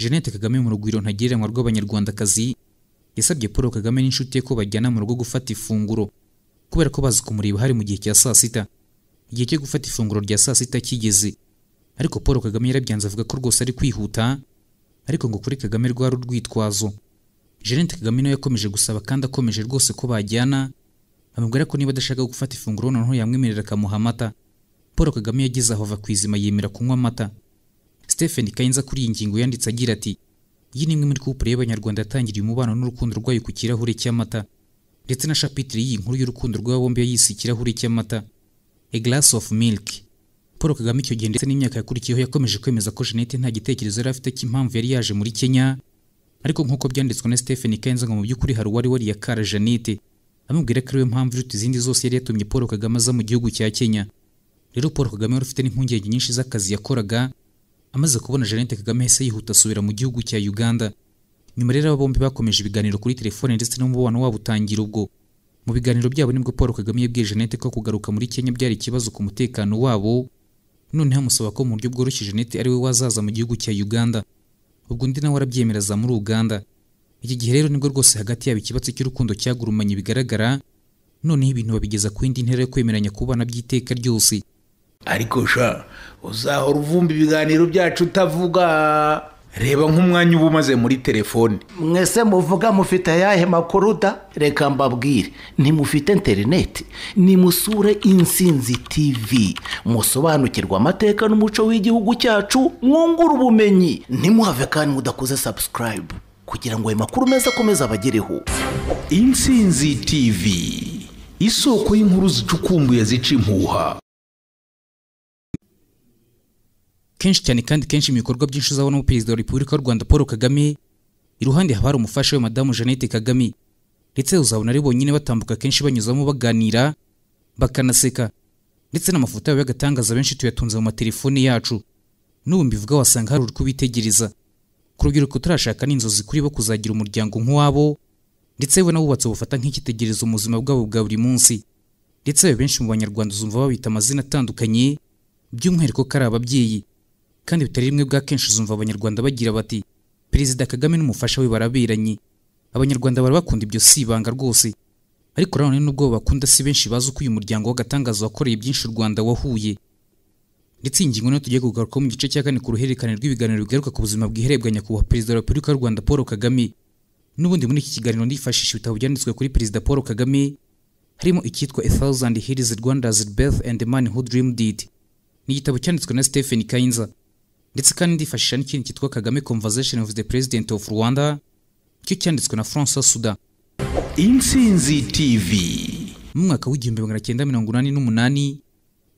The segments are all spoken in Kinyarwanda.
Jeannette Kagame mu rugwiro ntagereranywa rw'abanyarwandakazi yasabye Paul Kagame n'inshuti ye ko bajyana mu rugo gufata ifunguro kubera ko bazi kumureba hari mu gihe cya saa sita igihe cyo gufata ifunguro rya saa sita kigeze ariko Paul Kagame yarabyanze avuga ko rwose ari kwihuta ariko ngo kuri Kagame rwari urwitwazo Jeannette Kagame nawe yakomeje gusaba kandi akomeje rwose ko bajyana amubwira ko niba adashaka gufata ifunguro noneho yamwemerera akamuha amata Paul Kagame yageze aho ava ku izima yemera kunywa amata Stephen Kayinza kuri iyi ngingo yanditse agira ati iyi ni imwe muri couple y'abanyarwanda yatangiriye umubano n'urukundo rwayo ku kirahure cy'amata ndetse na shapitire y'iyi nkuru y'urukundo rw'aba bombi yayise ikirahure cy'amata a glass of milk paul kagame icyo gihe ndetse n'imyaka yakurikiyeho yakomeje kwemeza ko jeannette nta gitekerezo yari afite cy'impamvu yari yaje muri kenya ariko nk'uko byanditswe na stephen kenza ngo mu by'ukuri hari uwari yakara jeannette amubwira ko ariwe mpamvu iruta izindi zose yari yatumye paul kagame aza mu gihugu cya kenya rero paul kagame wari ufite n'impungenge nyinshi z'akazi yakoraga amaze kubona Jeannette Kagame yahise yihuta asubira mu gihugu cya Uganda nyuma rero aba bombi bakomeje ibiganiro kuri telefone ndetse n'umubano wabo utangira ubwo mu biganiro byabo nibwo Paul Kagame yabwiye Jeannette ko kugaruka muri Kenya byari ikibazo ku mutekano wabo noneho amusaba ko mu buryo bworoshye Jeannette ari we wazaza mu gihugu cya Uganda ubwo undi nawe arabyemera muri Uganda iki gihe rero nibwo rwose hagati yabo ikibatsi cy'urukundo cyagurumanye bigaragara noneho ibintu babigeza ku yindi ntera yo kwemeranya kubana by'iteka ryose ariko sha uzahora uvumba ibiganiro byacu utavuga reba nk'umwanya uba umaze muri telefone mwese muvuga mufite ayahe makuru da reka mbabwire ntimufite interineti nimusure insinzi tivi musobanukirwa amateka n'umuco w'igihugu cyacu mwungura ubumenyi ntimuhave kandi mudakoze sabusikarayibu kugira ngo ayo makuru meza akomeze abagereho insinzi tivi isoko y'inkuru zicukumbuye zica impuha kenshi cyane kandi kenshi mu bikorwa byinshi mu perezida wa repubulika y'u rwanda paul kagame iruhande haba hari umufasha we madamu jeannette kagame ndetse uzabona ari bonyine batambuka kenshi banyuzamo baganira bakanaseka ndetse n'amafoto yabo y'agatangaza benshi tuyatunze mu matelefone yacu n'ubu mbivuga wasanga hari uri kubitegereza ku rubyiruko turashaka n'inzozi kuri bo kuzagira umuryango nk'uwabo ndetse we nawubatse bufata nk'icyitegererezo mu buzima bwabo bwa buri munsi ndetse benshi mu banyarwanda uzumva babita amazina atandukanye by'umwihariko ko ari ababyeyi kandi bitari rimwe bwa kenshi uzumva abanyarwanda bagira bati perezida kagame n'umufasha we baraberanye abanyarwanda bara bakunda ibyo si ibanga rwose ariko nanone nubwo bakunda si benshi bazi uko uyu muryango w’agatangaza wakoreye byinshi u rwanda wahuye ndetse iyi ngingo niyo tugiye kugarukaho mu gice cya kane ku ruhererekane rw'ibiganiro bigaruka ku buzima bwiherebwa nyakubahwa perezida wa repubulika y'u rwanda paul kagame n'ubundi muri iki kiganiro ndifashisha ibitabo byanditswe kuri perezida paul kagame harimo icyitwa a thousand hills rwanda's birth and manhood dream deed ni igitabo cyanditswe na stephen kainza ndetse kandi ndifashisha n'ikintu cyitwa kagame conversation of the president of rwanda cyo cyanditswe na francois suda intsinzi tv mu mwaka w'igihumbi magana cyenda mirongo inani n'umunani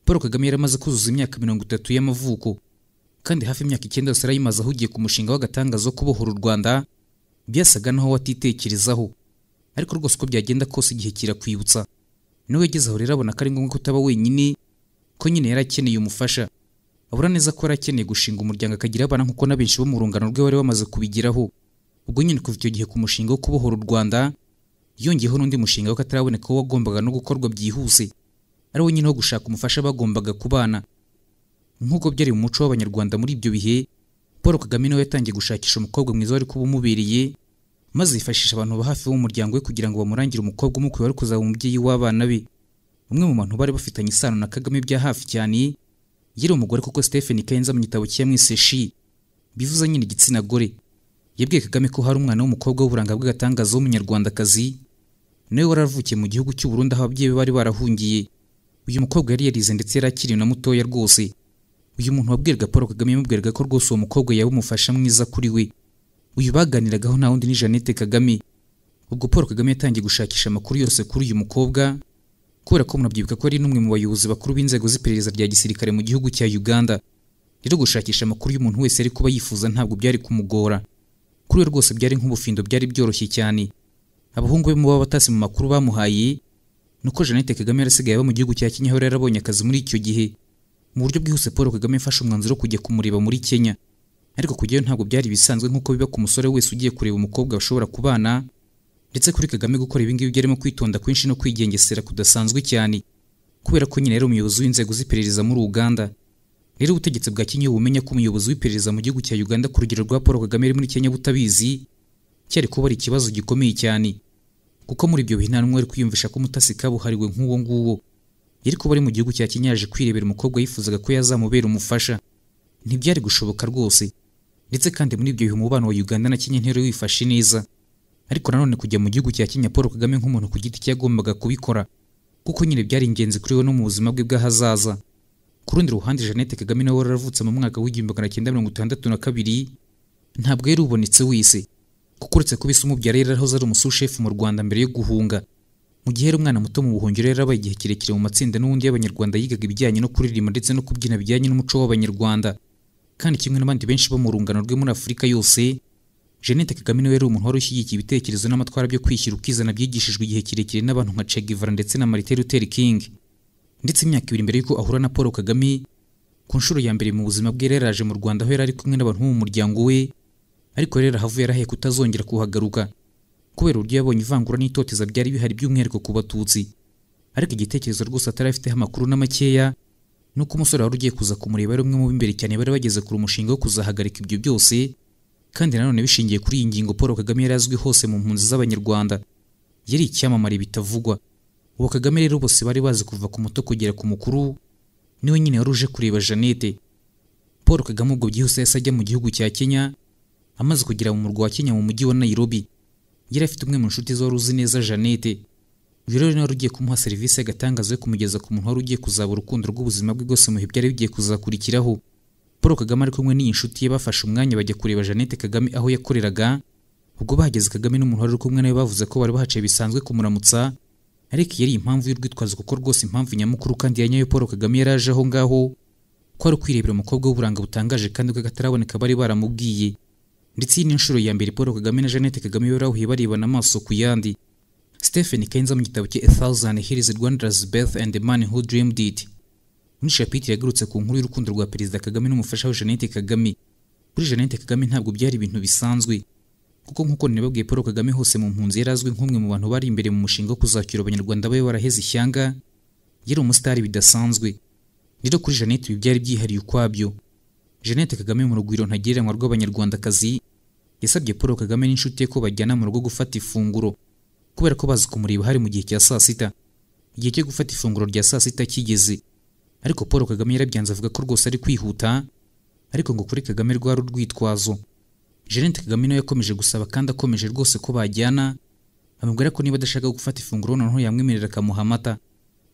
paul kagame yari amaze kuzuza imyaka mirongo itatu y'amavuko kandi hafi imyaka icyenda yose yarayimaze ahugiye ku mushinga w'agatangazo wo kubohora u rwanda byasaga naho watitekerezaho ariko rwose uko byagenda kose igihe kirakwibutsa niwe yageze rero abona ko ari ngombwa kutaba wenyine ko nyine yari akeneye umufasha abura neza ko arakeneye gushinga umuryango akagira abana nk'uko na benshi bo mu rungano rwe bari bamaze kubigeraho ubwo nyine kuva icyo gihe ku mushinga wo kubohora u Rwanda yongeyeho n'undi mushinga w'akataraboneka wo wagombaga no gukorwa byihuse ari we nyine wo gushaka umufasha bagombaga kubana nk'uko byari mu muco w'abanyarwanda muri ibyo bihe paul kagame nawe yatangiye gushakisha umukobwa mwiza wari kuba umubereye maze yifashisha abantu ba hafi b'umuryango we kugira ngo bamurangire umukobwa umukwe wari kuzaba umubyeyi w'abana be umwe mu bantu bari bafitanye isano na kagame bya hafi cyane yari umugore kuko Stephen Kenza mu gitabo cye mwise she bivuze nyine igitsina gore yabwiye Kagame ko hari umwana w'umukobwa w'uburanga bw'agatangaza w'umunyarwandakazi nawe waravukiye mu gihugu cy'u Burundi aho ababyeyi be bari barahungiye uyu mukobwa yari yarize ndetse yari akiri na mutoya rwose uyu muntu wabwirwaga Paul Kagame yamubwiraga ko rwose uwo mukobwa yaba umufasha mwiza kuri we uyu baganiragaho nta wundi ni Jeannette Kagame ubwo Paul Kagame yatangiye gushakisha amakuru yose kuri uyu mukobwa kubera ko munabyibuka ko ari n'umwe mu bayobozi bakuru b'inzego z'iperereza rya gisirikare mu gihugu cya uganda rero gushakisha amakuru y'umuntu wese ari kuba yifuza ntabwo byari kumugora kuri we rwose byari nk'ubufindo byari byoroshye cyane abahungu be mu baba batasi mu makuru bamuhaye uko Jeannette Kagame yarasigaye aba mu gihugu cya Kenya aho yarabonye akazi muri icyo gihe mu buryo bwihuse Paul Kagame yafashe umwanzuro wo kujya kumureba muri Kenya ariko kujyayo ntabwo byari bisanzwe nk'uko biba ku musore wese ugiye kureba umukobwa bashobora kubana ndetse kuri kagame gukora ibi ngibi byarimo kwitonda kwinshi no kwigengesera kudasanzwe cyane kubera ko nyine yari umuyobozi w'inzego z'iperereza muri uganda rero ubutegetsi bwa kenya bumenya ko umuyobozi w'iperereza mu gihugu cya uganda ku rugero rwa paul kagame yari muri kenya butabizi cyari kuba ari ikibazo gikomeye cyane kuko muri ibyo bihe nta n'umwe wari kwiyumvisha ko umutasi kabuhariwe nk'uwo nguwo yari kuba ari mu gihugu cya kenya yaje kwirebera umukobwa yifuzaga ko yazamubera umufasha ntibyari gushoboka rwose ndetse kandi muri ibyo bihe umubano wa uganda na kenya ntero wifashe neza ariko nanone kujya mu gihugu cya Kenya Paul Kagame nk'umuntu ku giti cye yagombaga kubikora kuko nyine byari ingenzi kuri we no mu buzima bwe bw'ahazaza ku rundi ruhande Jeannette Kagame nawe waravutse mu mwaka w'igihumbi magana cyenda mirongo itandatu na kabiri ntabwo yari ubonetse wese kuko uretse kuba isi umubyara yarahoze ari umusushefu mu Rwanda mbere yo guhunga mu gihe yari umwana muto mu buhungiro yarabaye igihe kirekire mu matsinda n'ubundi y'abanyarwanda yigaga ibijyanye no kuririmba ndetse no kubyina bijyanye n'umuco w'abanyarwanda kandi kimwe n'abandi benshi bo mu rungano rwe muri Afurika yose Jeannette Kagame niwe yari umuntu wari ushyigikiye ibitekerezo n'amatwara byo kwishyira ukizana byigishijwe igihe kirekire n'abantu nka Chegivara ndetse na Martin Luther King ndetse imyaka ibiri mbere y'uko ahura na Paul Kagame ku nshuro ya mbere mu buzima bwe rero yaje mu Rwanda aho yari ari kumwe n'abantu bo mu muryango we ariko rero ahavuye yarahiye kutazongera kuhagaruka kubera uburyo yabonye ivangura n'itoteza byari bihari by'umwihariko ku Batutsi ariko igitekerezo rwose atari afiteho amakuru n'amakeya nuko umusore wari ugiye kuza kumureba ari umwe mu b'imbere cyane bari bageze kure umushinga wo kuzahagarika ibyo byose kandi nanone bishingiye kuri iyi ngingo paul kagame yari azwi hose mu mpunzi z'abanyarwanda yari icyamamare bitavugwa ubu kagame rero bose bari bazi kuva ku muto kugera ku mukuru niwe nyine wari uje kureba janete paul kagame ubwo byihuse yahise ajya mu gihugu cya kenya amaze kugera mu murwa wa kenya mu mujyi wa nairobi yari afite umwe mu nshuti z'uwari uzi neza janete uyu rero nawe ugiye kumuha serivisi y'agatangazo yo kumugeza ku muntu wari ugiye kuzaba urukundo rw'ubuzima bwe rwose mu bihe byari bigiye kuzakurikiraho paul kagame ari kumwe n'iyi nshuti ye bafashe umwanya bajya kureba jeannette kagame aho yakoreraga ubwo bahageze kagame n'umuntu wari uri kumwe nawe bavuze ko bari bahaciye bisanzwe kumuramutsa ariko iyi ari impamvu y'urwitwazo kuko rwose impamvu nyamukuru kandi ya nyayo paul kagame yari aje aho ngaho ko ari kwirebera umukobwa w'uburanga butangaje kandi bw'akataraboneka bari baramubwiye ndetse iyi ni inshuro ya mbere paul kagame na jeannette kagame barahuye barebana amaso ku yandi stephen kenza mu gitabo cye a thousand hills rwanda's birth and the man who dreamed it muri shapitire yagarutse ku nkuru y'urukundo rwa perezida kagame n'umufasha we jeannette kagame kuri jeannette kagame ntabwo byari ibintu bisanzwe kuko nk'uko nababwiye paul kagame hose mu mpunzi yari azwi nk'umwe mu bantu bari imbere mu mushinga wo kuzakira abanyarwanda babe baraheze ishyanga yari umusitari bidasanzwe rero kuri jeannette ibi byari byihariye ukwabyo jeannette kagame mu rugwiro ntagereranywa rw'abanyarwandakazi yasabye paul kagame n'inshuti ye ko bajyana mu rugo gufata ifunguro kubera ko bazi kumureba hari mu gihe cya saa sita igihe cyo gufata ifunguro rya saa sita kigeze ariko paul kagame yarabyanze avuga ko rwose ari kwihuta ariko ngo kuri kagame rwari urwitwazo jeannette kagame nawe yakomeje gusaba kandi akomeje rwose ko bajyana amubwira ko niba adashaka gufata ifunguro noneho yamwemerera akamuha amata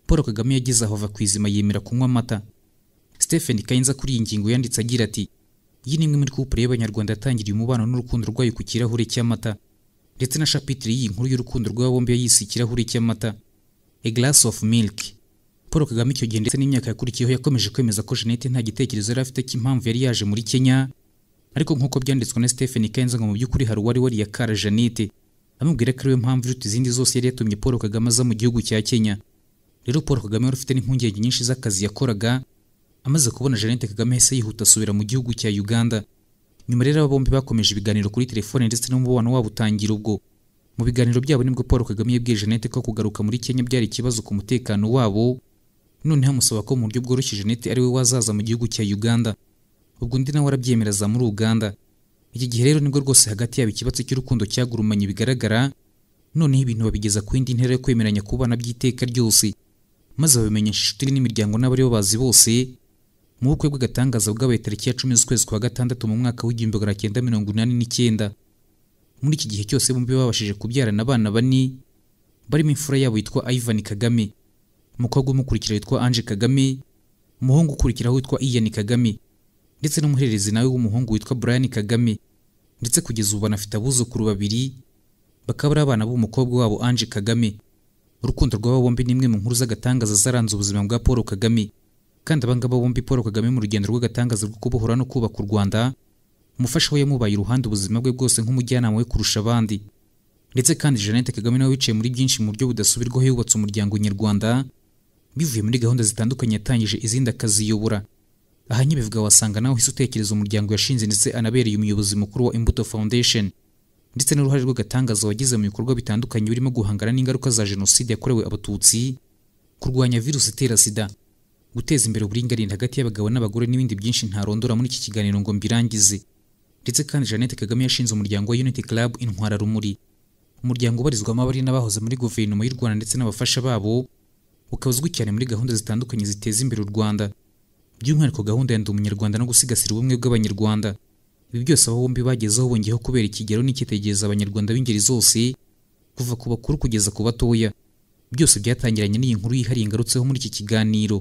paul kagame yageze aho ava ku izima yemera kunywa amata stephen kayinza kuri iyi ngingo yanditse agira ati iyi ni imwe muri couple y'abanyarwanda yatangiriye umubano n'urukundo rwayo ku kirahure cy'amata ndetse na shapitire y'iyi nkuru y'urukundo rw'aba bombi yayise ikirahure cy'amata a glass of milk Paul Kagame icyo gihe ndetse n'imyaka yakurikiyeho yakomeje kwemeza ko Jeannette nta gitekerezo yari afite cy'impamvu yari yaje muri Kenya ariko nk'uko byanditswe na Stephen Kenzo ngo mu by'ukuri hari uwari wariyakara Jeannette amubwira ko ariwe mpamvu inshuti izindi zose yari yatumye Paul Kagame aza mu gihugu cya Kenya rero Paul Kagame wari ufite n'impungenge nyinshi z'akazi yakoraga amaze kubona Jeannette Kagame yahise yihuta asubira mu gihugu cya Uganda nyuma rero aba bombi bakomeje ibiganiro kuri telefone ndetse n'umubano wabo utangira ubwo mu biganiro byabo nibwo Paul Kagame yabwiye Jeannette ko kugaruka muri Kenya byari ikibazo ku mutekano wabo noneho amusaba ko mu buryo bworoshye jeannette ari we wazaza mu gihugu cya uganda ubwo undi nawe arabyemereza muri uganda iki gihe rero nibwo rwose hagati yabo ikibatsi cy'urukundo cyagurumanye bigaragara noneho ibintu babigeza ku yindi ntera yo kwemeranya kubana by'iteka ryose maze babimenyesha inshuti n'imiryango n'abari bazi bose mu bukwe bw'agatangaza bwabaye tariki ya cumi z'ukwezi kwa gatandatu mu mwaka w'igihumbi magana cyenda mirongo inani n'icyenda muri iki gihe cyose bombi babashije kubyarana abana bane barimo imfura yabo yitwa ivan kagame umukobwa umukurikira witwa Ange Kagame umuhungu ukurikiraho witwa Ian Kagame ndetse n'umuhererezi nawe w'umuhungu witwa Brian Kagame ndetse kugeza ubu banafite abuzukuru babiri bakaba ari abana b'umukobwa wabo Ange Kagame urukundo rw'aba bombi ni imwe mu nkuru z'agatangaza zaranze ubuzima bwa Paul Kagame kandi abangaba bombi Paul Kagame mu rugendo rw'agatangaza rwo kubohora no kubaka u Rwanda umufasha we yamubaye iruhande ubuzima bwe bwose nk'umujyanama we kurusha abandi ndetse kandi Jeannette Kagame nawe wicaye muri byinshi mu buryo budasubirwaho yubatse umuryango nyarwanda bivuye muri gahunda zitandukanye yatangije izindi akaziyobora aha nkibivuga wasanga nawe uhise utekereza umuryango yashinze ndetse anabereye umuyobozi mukuru wa imbuto foundation ndetse n'uruhare rw'agatangaza wagize mu bikorwa bitandukanye birimo guhangana n'ingaruka za jenoside yakorewe abatutsi kurwanya virusi itera sida guteza imbere uburinganire hagati y'abagabo n'abagore n'ibindi byinshi ntarondora muri iki kiganiro ngo mbirangize ndetse kandi Jeannette Kagame yashinze umuryango wa Unity Club intwara rumuri umuryango ubarizwamo abari n'abahoze muri guverinoma y'u Rwanda ndetse n'abafasha babo ukaba uzwi cyane muri gahunda zitandukanye ziteza imbere u rwanda by'umwihariko gahunda ya ndi umunyarwanda no gusigasira ubumwe bw'abanyarwanda ibi byose aho bombi bagezeho bongeyeho kubera ikigero n'icyitegererezo abanyarwanda b'ingeri zose kuva ku bakuru kugeza ku batoya byose byatangiranye n'iyi nkuru yihariye ingarutseho muri iki kiganiro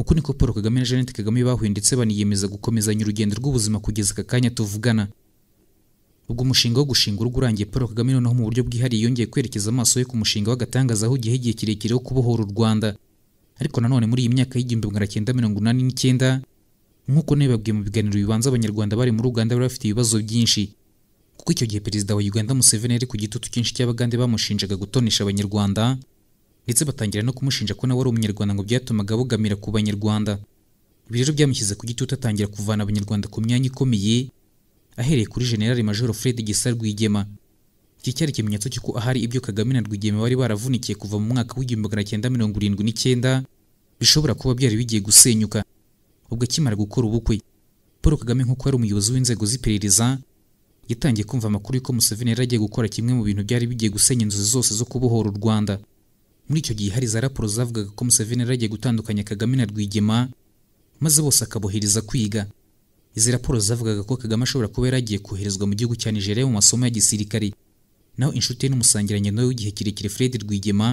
uku niko paul kagame na jeannette kagame bahuye ndetse baniyemeza gukomezanya urugendo rw'ubuzima kugeza aka kanya tuvugana ubwo umushinga wo gushinga urugo urangiye paul kagame noneho mu buryo bwihariye yongeye kwerekeza amaso ye ku mushinga w'agatangaza aho igihe igihe kirekire wo kubohora u rwanda ariko nanone muri iyi myaka y'igihumbi magana cyenda mirongo inani n'icyenda nk'uko nabibabwiye mu biganiro bibanza abanyarwanda bari muri uganda bari bafite ibibazo byinshi kuko icyo gihe perezida wa uganda museveni yari ku gitutu cyinshi cy'abagande bamushinjaga gutonesha abanyarwanda ndetse batangira no kumushinja ko nawe ari umunyarwanda ngo byatumaga abogamira ku banyarwanda ibi rero byamushyize ku gitutu atangira kuvana abanyarwanda ku myanya ikomeye ahereye kuri generali majoro fred gisa rwigema iki cyari ikimenyetso cy'uko ahari ibyo kagame na rwigema bari baravunikiye kuva mu mwaka w'igihumbi magana cyenda mirongo irindwi n'icyenda bishobora kuba byari bigiye gusenyuka ubwo akimara gukora ubukwe paul kagame nk'uko ari umuyobozi w'inzego z'iperereza yatangiye kumva amakuru y'uko museveni yari agiye gukora kimwe mu bintu byari bigiye gusenya inzozi zose zo kubohora u rwanda muri icyo gihe hari za raporo zavugaga ko museveni yari agiye gutandukanya kagame na rwigema maze bose akabohereza kwiga Izi raporo zavugaga ko Kagame ashobora kuba yaragiye koherezwa mu gihugu cya Nigeria mu masomo ya gisirikare naho inshuti ye n'umusangirangendo w'igihe kirekire Fred Rwigema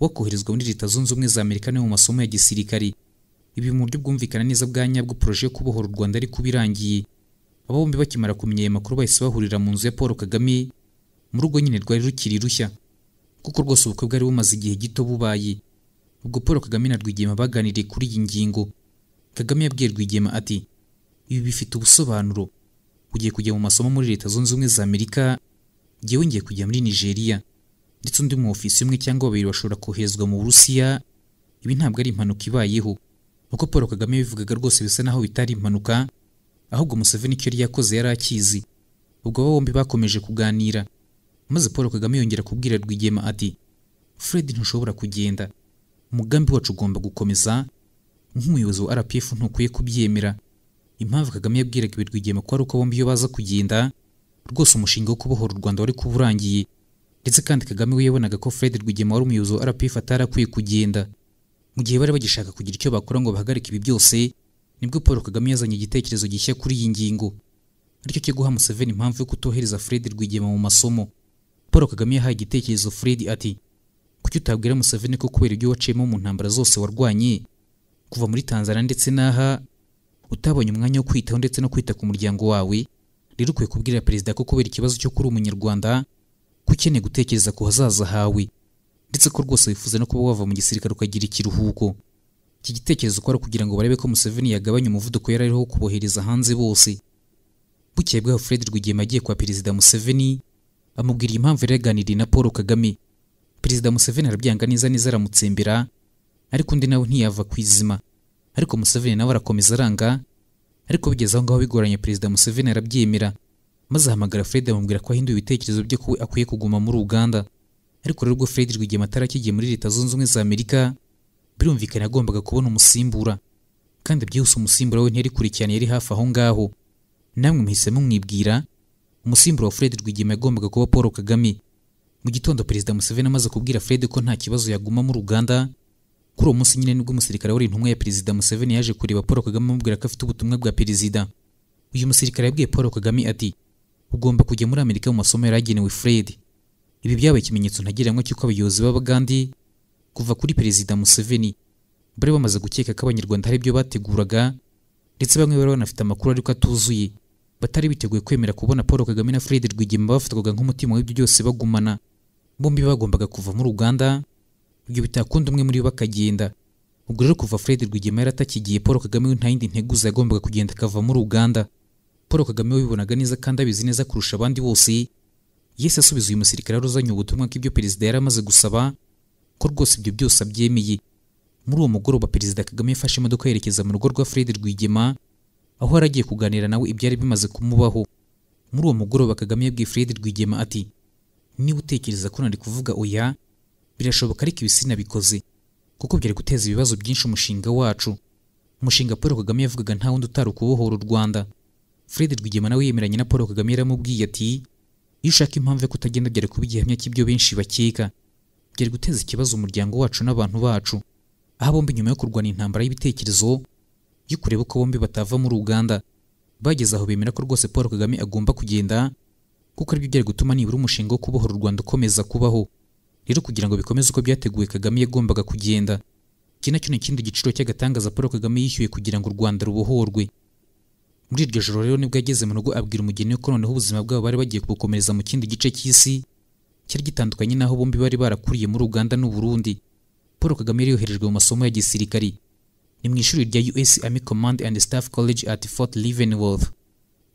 wo koherezwa muri Leta Zunze Ubumwe za Amerika mu masomo ya gisirikare ibi mu buryo bwumvikana neza bwa nyabwo poroje yo kubohora u Rwanda ariko birangiye aba bombi bakimara kumenya ayo makuru bahise bahurira mu nzu ya Paul Kagame mu rugo nyine rwari rukiri rushya kuko rwose ubukwe bwari bumaze igihe gito bubaye ubwo Paul Kagame na Rwigema baganiriye kuri iyi ngingo Kagame yabwiye Rwigema ati ibi bifite ubusobanuro ugiye kujya mu masomo muri leta zunze ubumwe za amerika ngewe ngiye kujya muri nigeria ndetse undi mu ofisi umwe cyangwa babiri bashobora koherezwa mu burusiya ibi ntabwo ari impanuka ibayeho nk'uko paul kagame yabivugaga rwose bisa naho bitari impanuka ahubwo museveni icyo yari yakoze yari akizi ubwo bombi bakomeje kuganira maze paul kagame yongera kubwira rwigema ati fred ntushobora kugenda umugambi wacu ugomba gukomeza nk'umuyobozi wa rpf ntukwiye kubyemera impamvu kagame yabwiraga ibi rwigema ko ari uko bombi iyo baza kugenda rwose umushinga wo kubohora u rwanda wari kuba urangiye ndetse kandi kagame we yabonaga ko fred rwigema wari umuyobozi wa rpf atarakwiye kugenda mu gihe bari bagishaka kugira icyo bakora ngo bahagarike ibi byose nibwo paul kagame yazanye igitekerezo gishya kuri iyi ngingo aricyo cyo guha museveni impamvu yo kutohereza fred rwigema mu masomo paul kagame yahaye igitekerezo fred ati kuki utabwira museveni ko kubera ibyo waciyemo mu ntambara zose warwanye kuva muri tanzania ndetse n'aha utabonye umwanya wo kwitaho ndetse no kwita ku muryango wawe rero ukwiye kubwira perezida ko kubera ikibazo cyo kuri umunyarwanda ko ukeneye gutekereza ku hazaza hawe ndetse ko rwose wifuza no kuba wava mu gisirikare ukagira ikiruhuko iki gitekerezo ukora kugira ngo barebe ko Museveni yagabanya umuvuduko yari ariho kubohereza hanze bose bukeye bwaho Fred Rwigema agiye kwa perezida Museveni amubwira impamvu yari yaganiriye na Paul Kagame perezida Museveni arabyanga neza neza aramutsembera ariko undi nawe ntiyava ku izima ariko Museveni nawe arakomeza aranga ariko bigeze aho ngaho bigoranye perezida Museveni arabyemera maze ahamagara Fred amubwira ko ahinduye ibitekerezo bye ko akwiye kuguma muri Uganda ariko rero ubwo Fred Rwigema atarakigiye muri Leta Zunze Ubumwe za Amerika birumvikana yagombaga kubona umusimbura kandi byihuse umusimbura we ntiyari kurikirana yari hafi aho ngaho namwe muhisemo mwibwira umusimbura wa Fred Rwigema yagombaga kuba Paul Kagame mu gitondo perezida Museveni amaze kubwira Fred ko nta kibazo yaguma muri Uganda kuri uwo munsi nyine nibwo umusirikare wari intumwa ya perezida museveni yaje kureba paul kagame amubwira ko afite ubutumwa bwa perezida uyu musirikare yabwiye paul kagame ati ugomba kujya muri amerika mu masomo yari agenewe fred ibi byabaye ikimenyetso ntagereranywa cy'uko abayobozi b'abagandi kuva kuri perezida museveni bari bamaze gukeka ko abanyarwanda hari ibyo bateguraga ndetse bamwe bari banafite amakuru ariko atuzuye batari biteguye kwemera kubona paul kagame na fred rwigema bafatwaga nk'umutima w'ibyo byose bagumana bombi bagombaga kuva muri uganda ibyo bitakunda umwe muri bo bakagenda ubwo rero kuva fred rwigema yaratakigiye paul kagame we nta yindi nteguza yagombaga kugenda akava muri uganda paul kagame wabibonaga neza kandi abizi neza kurusha abandi bose yesi asubiza uyu musirikare wari ubutumwa bw'ibyo perezida yari amaze gusaba ko rwose ibyo byose abyemeye muri uwo mugoroba perezida kagame yafashe imodoka yerekeza mu rugo rwa fred rwigema aho yari agiye kuganira nawe ibyari bimaze kumubaho muri uwo mugoroba kagame yabwiye fred rwigema ati niba utekereza ko nari kuvuga oya birashoboka ariko ibi sinabikoze kuko byari guteza ibibazo byinshi umushinga wacu umushinga paul kagame yavugaga nta wundi utari ukubohora u rwanda fred rwigema nawe yemeranye na paul kagame yaramubwiye ati iyo ushaka impamvu yo kutagenda byari kuba igihamya cy'ibyo benshi bakeka byari guteza ikibazo umuryango wacu n'abantu bacu aho bombi nyuma yo kurwana intambara y'ibitekerezo yo kureba uko bombi batava muri uganda bageze aho bemera ko rwose paul kagame agomba kugenda kuko aribyo byari gutuma nibura umushinga wo kubohora u rwanda ukomeza kubaho rero kugira ngo bikomeze uko byateguwe kagame yagombaga kugenda iki nacyo ni ikindi giciro cy'agatangaza paul kagame yishyuye kugira ngo u rwanda rubohorwe muri iryo joro rero nibwo yageze mu rugo abwira umugeni ko noneho ubuzima bwabo bari bagiye kubukomereza mu kindi gice cy'isi cyari gitandukanye n'aho bombi bari barakuriye muri uganda n'u burundi paul kagame yari yoherejwe mu masomo ya gisirikari ni mu ishuri rya us army command and staff college at fort leavenworth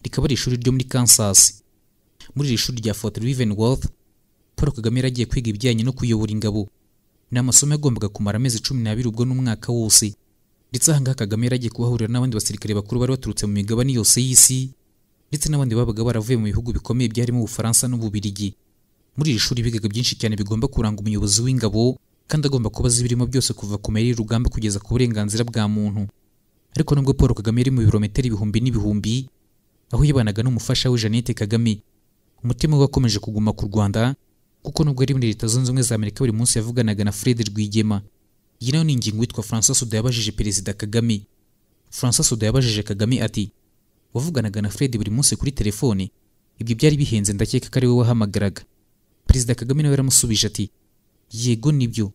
rikaba ari ishuri ryo muri kansas muri iri shuri rya fort leavenworth paul kagame yari agiye kwiga ibijyanye no kuyobora ingabo ni amasomo yagombaga kumara amezi cumi n'abiri ubwo n'umwaka wose ndetse ahangaha kagame yari agiye kubahurira n'abandi basirikare bakuru bari baturutse mu migabane yose y'isi ndetse n'abandi babaga baravuye mu bihugu bikomeye byarimo ubufaransa n'ububirigi muri iri shuri bigaga byinshi cyane bigomba kuranga umuyobozi w'ingabo kandi agomba kuba azi birimo byose kuva ku mayeri y'urugamba kugeza ku burenganzira bwa muntu ariko nubwo paul kagame yari mu birometero ibihumbi n'ibihumbi aho yibanaga n'umufasha we jeannette kagame umutima we wakomeje kuguma ku rwanda kuko nubwo ari muri leta zunze ubumwe za amerika buri munsi yavuganaga na fred rwigema iyi nayo ni ingingo yitwa francois suda yabajije perezida kagame francois suda yabajije kagame ati wavuganaga na fred buri munsi kuri telefone ibyo byari bihenze ndakeka ko ari we wahamagaraga perezida kagame nawe yaramusubije ati yego nibyo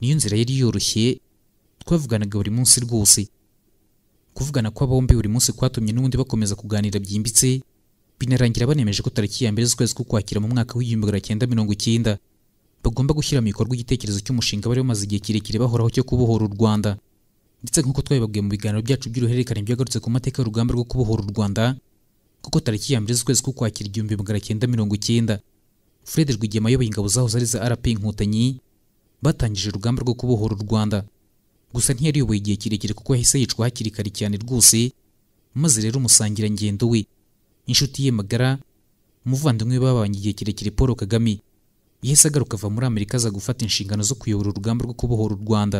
niyo nzira yari yoroshye twavuganaga buri munsi rwose kuvugana kwa bombi buri munsi kwatumye n'ubundi bakomeza kuganira byimbitse binarangira banemeje ko tariki ya mbere z'ukwezi k'ukwakira mu mwaka w'igihumbi magana cyenda mirongo icyenda bagomba gushyira mu bikorwa igitekerezo cy'umushinga bari bamaze igihe kirekire bahoraho cyo kubohora u Rwanda ndetse nk'uko twabibabwiye mu biganiro byacu by'uruhererekane byagarutse ku mateka y'urugamba rwo kubohora u Rwanda kuko tariki ya mbere z'ukwezi k'ukwakira igihumbi magana cyenda mirongo icyenda Fred Rwigema ayoboye ingabo zahoze ari za RP Inkotanyi batangije urugamba rwo kubohora u Rwanda gusa ntiyari yoboye igihe kirekire kuko yahise yicwa hakiri kare cyane rwose maze rero umusangirangendo we inshuti ye magara umuvandimwe babanye igihe kirekire paul kagame yahise agaruka ava muri amerika aza gufata inshingano zo kuyobora urugamba rwo kubohora u rwanda